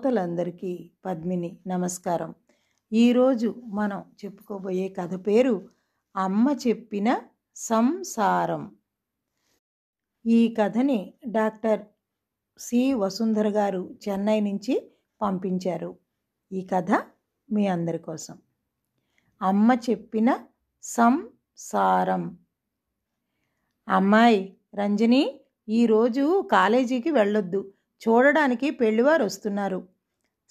శ్రోతలందరికీ పద్మిని నమస్కారం ఈరోజు మనం చెప్పుకోబోయే కథ పేరు అమ్మ చెప్పిన సంసారం ఈ కథని డాక్టర్ సి వసుంధర గారు చెన్నై నుంచి పంపించారు ఈ కథ మీ అందరి కోసం అమ్మ చెప్పిన సంసారం అమ్మాయి రంజని ఈరోజు కాలేజీకి వెళ్ళొద్దు చూడడానికి పెళ్లివారు వస్తున్నారు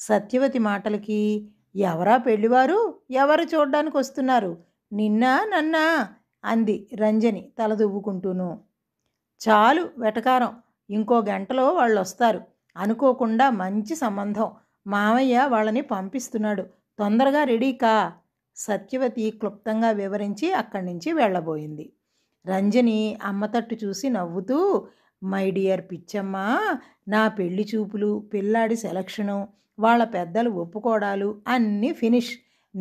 సత్యవతి మాటలకి ఎవరా పెళ్లివారు ఎవరు చూడ్డానికి వస్తున్నారు నిన్నా నన్నా అంది రంజని తలదువ్వుకుంటూను చాలు వెటకారం ఇంకో గంటలో వాళ్ళు వస్తారు అనుకోకుండా మంచి సంబంధం మామయ్య వాళ్ళని పంపిస్తున్నాడు తొందరగా రెడీ కా సత్యవతి క్లుప్తంగా వివరించి అక్కడి నుంచి వెళ్ళబోయింది రంజని అమ్మతట్టు చూసి నవ్వుతూ మై డియర్ పిచ్చమ్మ నా పెళ్లి చూపులు పిల్లాడి సెలక్షను వాళ్ళ పెద్దలు ఒప్పుకోడాలు అన్నీ ఫినిష్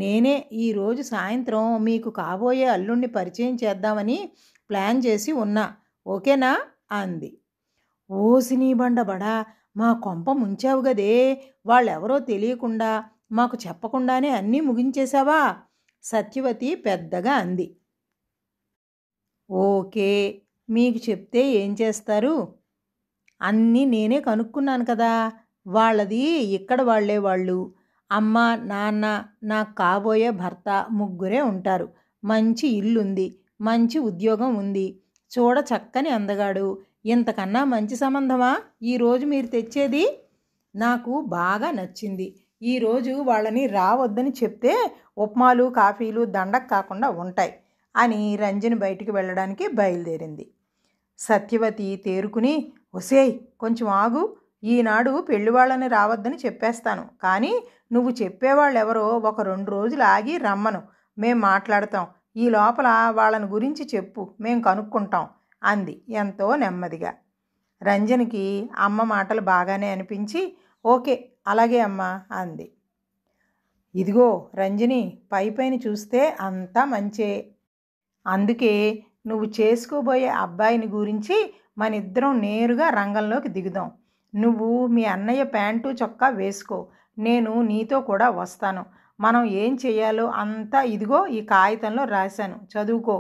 నేనే ఈరోజు సాయంత్రం మీకు కాబోయే అల్లుణ్ణి పరిచయం చేద్దామని ప్లాన్ చేసి ఉన్నా ఓకేనా అంది ఓసినీ బండబడా మా కొంప ముంచావు గదే వాళ్ళెవరో తెలియకుండా మాకు చెప్పకుండానే అన్నీ ముగించేశావా సత్యవతి పెద్దగా అంది ఓకే మీకు చెప్తే ఏం చేస్తారు అన్నీ నేనే కనుక్కున్నాను కదా వాళ్ళది ఇక్కడ వాళ్లే వాళ్ళు అమ్మ నాన్న నా కాబోయే భర్త ముగ్గురే ఉంటారు మంచి ఇల్లుంది మంచి ఉద్యోగం ఉంది చూడ చక్కని అందగాడు ఇంతకన్నా మంచి సంబంధమా ఈరోజు మీరు తెచ్చేది నాకు బాగా నచ్చింది ఈరోజు వాళ్ళని రావద్దని చెప్తే ఉప్మాలు కాఫీలు దండక కాకుండా ఉంటాయి అని రంజని బయటికి వెళ్ళడానికి బయలుదేరింది సత్యవతి తేరుకుని ఒసేయ్ కొంచెం ఆగు ఈనాడు పెళ్లివాళ్ళని రావద్దని చెప్పేస్తాను కానీ నువ్వు చెప్పేవాళ్ళెవరో ఒక రెండు రోజులు ఆగి రమ్మను మేం మాట్లాడతాం ఈ లోపల వాళ్ళని గురించి చెప్పు మేం కనుక్కుంటాం అంది ఎంతో నెమ్మదిగా రంజన్కి అమ్మ మాటలు బాగానే అనిపించి ఓకే అలాగే అమ్మ అంది ఇదిగో రంజని పైన చూస్తే అంతా మంచే అందుకే నువ్వు చేసుకోబోయే అబ్బాయిని గురించి మనిద్దరం నేరుగా రంగంలోకి దిగుదాం నువ్వు మీ అన్నయ్య ప్యాంటు చొక్కా వేసుకో నేను నీతో కూడా వస్తాను మనం ఏం చేయాలో అంతా ఇదిగో ఈ కాగితంలో రాశాను చదువుకో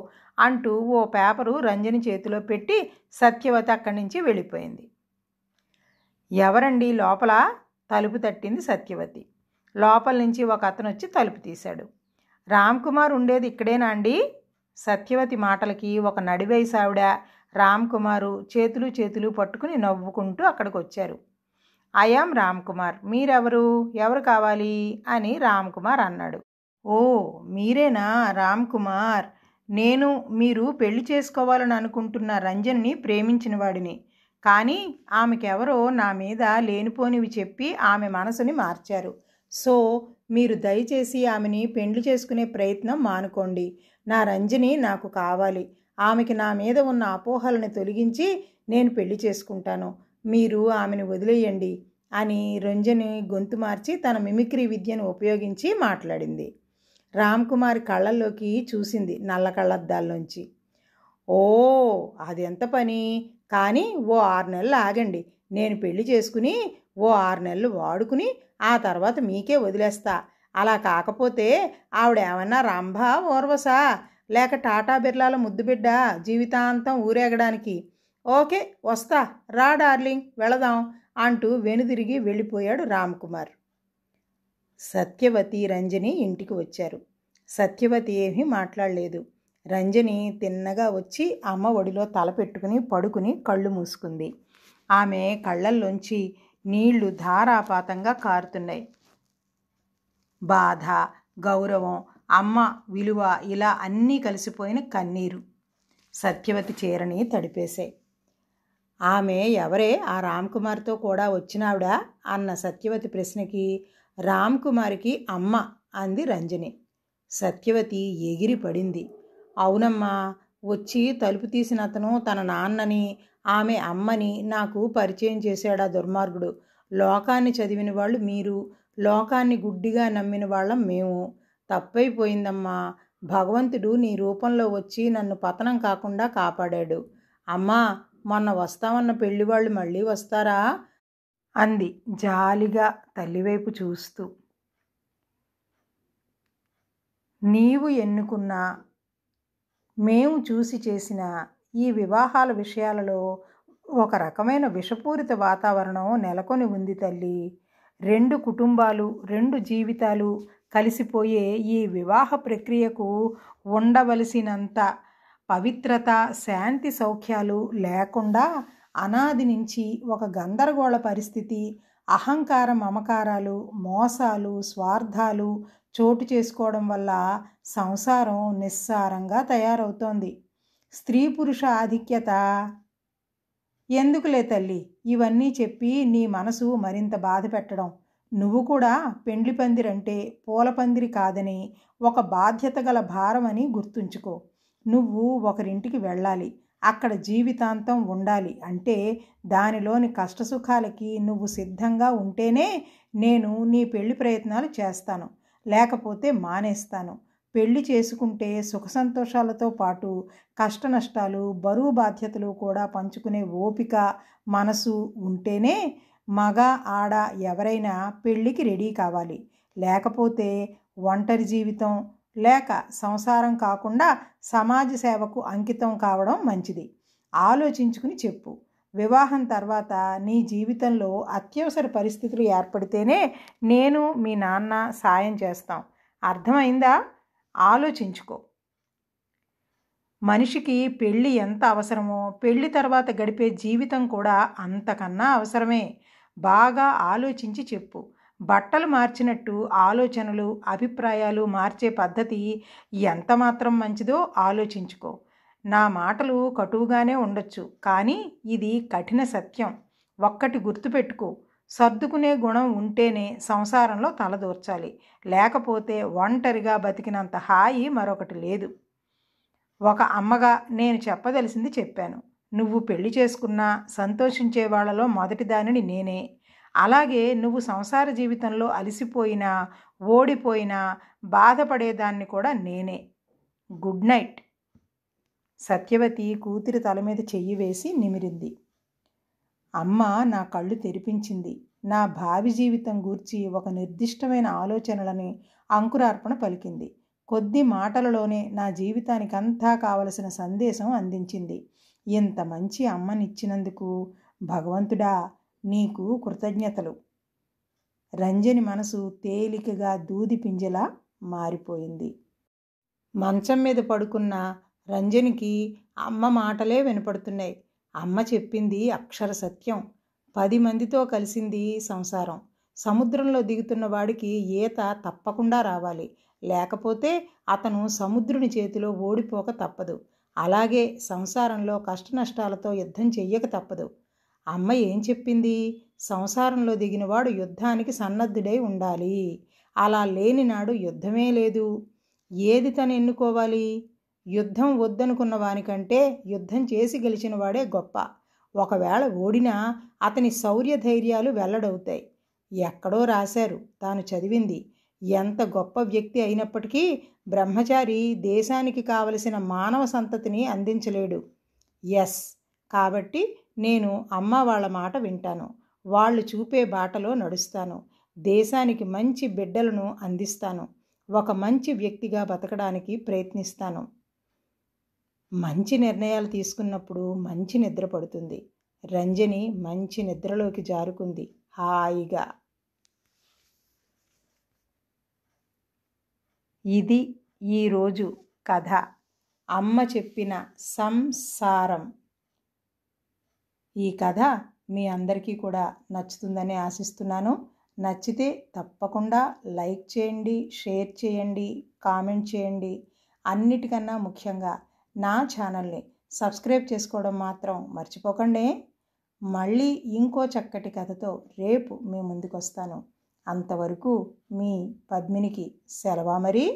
అంటూ ఓ పేపరు రంజని చేతిలో పెట్టి సత్యవతి అక్కడి నుంచి వెళ్ళిపోయింది ఎవరండి లోపల తలుపు తట్టింది సత్యవతి లోపల నుంచి ఒక అతను వచ్చి తలుపు తీశాడు రామ్ కుమార్ ఉండేది ఇక్కడేనా అండి సత్యవతి మాటలకి ఒక నడివేసావిడ రామ్ కుమారు చేతులు చేతులు పట్టుకుని నవ్వుకుంటూ అక్కడికి వచ్చారు అయాం రామ్ కుమార్ మీరెవరు ఎవరు కావాలి అని రామ్ కుమార్ అన్నాడు ఓ మీరేనా రామ్ కుమార్ నేను మీరు పెళ్లి చేసుకోవాలని అనుకుంటున్న రంజన్ని ప్రేమించిన వాడిని కానీ ఆమెకెవరో నా మీద లేనిపోనివి చెప్పి ఆమె మనసుని మార్చారు సో మీరు దయచేసి ఆమెని పెండ్లు చేసుకునే ప్రయత్నం మానుకోండి నా రంజని నాకు కావాలి ఆమెకి నా మీద ఉన్న అపోహలను తొలగించి నేను పెళ్లి చేసుకుంటాను మీరు ఆమెను వదిలేయండి అని రంజని గొంతు మార్చి తన మిమిక్రీ విద్యను ఉపయోగించి మాట్లాడింది రామ్ కుమార్ కళ్ళల్లోకి చూసింది నల్ల కళ్ళద్దాల్లోంచి ఓ అదెంత పని కానీ ఓ ఆరు నెలలు ఆగండి నేను పెళ్లి చేసుకుని ఓ ఆరు నెలలు వాడుకుని ఆ తర్వాత మీకే వదిలేస్తా అలా కాకపోతే ఆవిడేమన్నా రంభ ఓర్వసా లేక టాటా బిర్లాల ముద్దుబిడ్డ జీవితాంతం ఊరేగడానికి ఓకే వస్తా రా డార్లింగ్ వెళదాం అంటూ వెనుదిరిగి వెళ్ళిపోయాడు రామ్కుమార్ సత్యవతి రంజని ఇంటికి వచ్చారు సత్యవతి ఏమీ మాట్లాడలేదు రంజని తిన్నగా వచ్చి అమ్మ ఒడిలో తల పెట్టుకుని పడుకుని కళ్ళు మూసుకుంది ఆమె కళ్ళల్లోంచి నీళ్లు ధారాపాతంగా కారుతున్నాయి బాధ గౌరవం అమ్మ విలువ ఇలా అన్నీ కలిసిపోయిన కన్నీరు సత్యవతి చీరని తడిపేశాయి ఆమె ఎవరే ఆ రామ్కుమార్తో కూడా వచ్చినావిడా అన్న సత్యవతి ప్రశ్నకి రామ్కుమారికి అమ్మ అంది రంజని సత్యవతి ఎగిరి పడింది అవునమ్మా వచ్చి తలుపు తీసిన అతను తన నాన్నని ఆమె అమ్మని నాకు పరిచయం చేశాడా దుర్మార్గుడు లోకాన్ని చదివిన వాళ్ళు మీరు లోకాన్ని గుడ్డిగా నమ్మిన వాళ్ళం మేము తప్పైపోయిందమ్మా భగవంతుడు నీ రూపంలో వచ్చి నన్ను పతనం కాకుండా కాపాడాడు అమ్మా మొన్న వస్తామన్న పెళ్లివాళ్ళు వాళ్ళు మళ్ళీ వస్తారా అంది జాలిగా తల్లివైపు చూస్తూ నీవు ఎన్నుకున్న మేము చూసి చేసిన ఈ వివాహాల విషయాలలో ఒక రకమైన విషపూరిత వాతావరణం నెలకొని ఉంది తల్లి రెండు కుటుంబాలు రెండు జీవితాలు కలిసిపోయే ఈ వివాహ ప్రక్రియకు ఉండవలసినంత పవిత్రత శాంతి సౌఖ్యాలు లేకుండా అనాది నుంచి ఒక గందరగోళ పరిస్థితి అహంకార మమకారాలు మోసాలు స్వార్థాలు చోటు చేసుకోవడం వల్ల సంసారం నిస్సారంగా తయారవుతోంది స్త్రీ పురుష ఆధిక్యత ఎందుకులే తల్లి ఇవన్నీ చెప్పి నీ మనసు మరింత బాధ పెట్టడం నువ్వు కూడా పెండ్లి పందిరంటే పూల పందిరి కాదని ఒక బాధ్యత గల భారమని గుర్తుంచుకో నువ్వు ఒకరింటికి వెళ్ళాలి అక్కడ జీవితాంతం ఉండాలి అంటే దానిలోని కష్టసుఖాలకి నువ్వు సిద్ధంగా ఉంటేనే నేను నీ పెళ్లి ప్రయత్నాలు చేస్తాను లేకపోతే మానేస్తాను పెళ్లి చేసుకుంటే సుఖ సంతోషాలతో పాటు కష్ట నష్టాలు బరువు బాధ్యతలు కూడా పంచుకునే ఓపిక మనసు ఉంటేనే మగ ఆడ ఎవరైనా పెళ్ళికి రెడీ కావాలి లేకపోతే ఒంటరి జీవితం లేక సంసారం కాకుండా సమాజ సేవకు అంకితం కావడం మంచిది ఆలోచించుకుని చెప్పు వివాహం తర్వాత నీ జీవితంలో అత్యవసర పరిస్థితులు ఏర్పడితేనే నేను మీ నాన్న సాయం చేస్తాం అర్థమైందా ఆలోచించుకో మనిషికి పెళ్ళి ఎంత అవసరమో పెళ్ళి తర్వాత గడిపే జీవితం కూడా అంతకన్నా అవసరమే బాగా ఆలోచించి చెప్పు బట్టలు మార్చినట్టు ఆలోచనలు అభిప్రాయాలు మార్చే పద్ధతి ఎంతమాత్రం మంచిదో ఆలోచించుకో నా మాటలు కటువుగానే ఉండొచ్చు కానీ ఇది కఠిన సత్యం ఒక్కటి గుర్తుపెట్టుకో సర్దుకునే గుణం ఉంటేనే సంసారంలో తలదూర్చాలి లేకపోతే ఒంటరిగా బతికినంత హాయి మరొకటి లేదు ఒక అమ్మగా నేను చెప్పదలిసింది చెప్పాను నువ్వు పెళ్లి చేసుకున్న సంతోషించే వాళ్ళలో మొదటిదానిని నేనే అలాగే నువ్వు సంసార జీవితంలో అలసిపోయినా ఓడిపోయినా బాధపడేదాన్ని కూడా నేనే గుడ్ నైట్ సత్యవతి కూతురి తల మీద చెయ్యి వేసి నిమిరింది అమ్మ నా కళ్ళు తెరిపించింది నా భావి జీవితం గూర్చి ఒక నిర్దిష్టమైన ఆలోచనలని అంకురార్పణ పలికింది కొద్ది మాటలలోనే నా జీవితానికంతా కావలసిన సందేశం అందించింది ఇంత మంచి అమ్మనిచ్చినందుకు భగవంతుడా నీకు కృతజ్ఞతలు రంజని మనసు తేలికగా దూది పింజలా మారిపోయింది మంచం మీద పడుకున్న రంజనికి అమ్మ మాటలే వినపడుతున్నాయి అమ్మ చెప్పింది అక్షర సత్యం పది మందితో కలిసింది సంసారం సముద్రంలో దిగుతున్న వాడికి ఈత తప్పకుండా రావాలి లేకపోతే అతను సముద్రుని చేతిలో ఓడిపోక తప్పదు అలాగే సంసారంలో కష్టనష్టాలతో యుద్ధం చెయ్యక తప్పదు అమ్మ ఏం చెప్పింది సంసారంలో దిగినవాడు యుద్ధానికి సన్నద్ధుడై ఉండాలి అలా లేనినాడు యుద్ధమే లేదు ఏది తను ఎన్నుకోవాలి యుద్ధం వద్దనుకున్న వానికంటే యుద్ధం చేసి గెలిచిన వాడే గొప్ప ఒకవేళ ఓడినా అతని శౌర్య ధైర్యాలు వెల్లడవుతాయి ఎక్కడో రాశారు తాను చదివింది ఎంత గొప్ప వ్యక్తి అయినప్పటికీ బ్రహ్మచారి దేశానికి కావలసిన మానవ సంతతిని అందించలేడు ఎస్ కాబట్టి నేను అమ్మ వాళ్ళ మాట వింటాను వాళ్ళు చూపే బాటలో నడుస్తాను దేశానికి మంచి బిడ్డలను అందిస్తాను ఒక మంచి వ్యక్తిగా బతకడానికి ప్రయత్నిస్తాను మంచి నిర్ణయాలు తీసుకున్నప్పుడు మంచి నిద్ర పడుతుంది రంజని మంచి నిద్రలోకి జారుకుంది హాయిగా ఇది ఈరోజు కథ అమ్మ చెప్పిన సంసారం ఈ కథ మీ అందరికీ కూడా నచ్చుతుందని ఆశిస్తున్నాను నచ్చితే తప్పకుండా లైక్ చేయండి షేర్ చేయండి కామెంట్ చేయండి అన్నిటికన్నా ముఖ్యంగా నా ఛానల్ని సబ్స్క్రైబ్ చేసుకోవడం మాత్రం మర్చిపోకండి మళ్ళీ ఇంకో చక్కటి కథతో రేపు మీ ముందుకు వస్తాను అంతవరకు మీ పద్మినికి సెలవా మరి